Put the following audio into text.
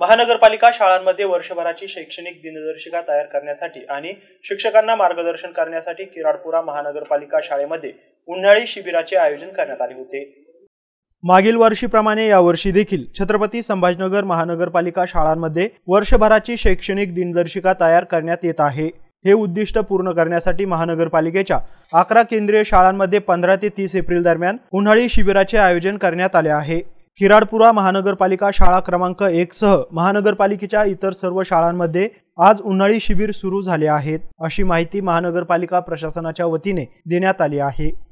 महानगरपालिका शाळांमध्ये वर्षभराची शैक्षणिक दिनदर्शिका तयार करण्यासाठी आणि शिक्षकांना मार्गदर्शन करण्यासाठी किराडपुरा महानगरपालिका शाळेमध्ये उन्हाळी शिबिराचे आयोजन करण्यात आले होते मागील वर्षीप्रमाणे यावर्षी देखील छत्रपती संभाजीनगर महानगरपालिका शाळांमध्ये वर्षभराची शैक्षणिक दिनदर्शिका तयार करण्यात येत आहे हे उद्दिष्ट पूर्ण करण्यासाठी महानगरपालिकेच्या अकरा केंद्रीय शाळांमध्ये पंधरा ते तीस एप्रिल दरम्यान उन्हाळी शिबिराचे आयोजन करण्यात आले आहे किराडपुरा महानगरपालिका शाळा क्रमांक एक सह महानगरपालिकेच्या इतर सर्व शाळांमध्ये आज उन्हाळी शिबिर सुरू झाले आहेत अशी माहिती महानगरपालिका प्रशासनाच्या वतीने देण्यात आली आहे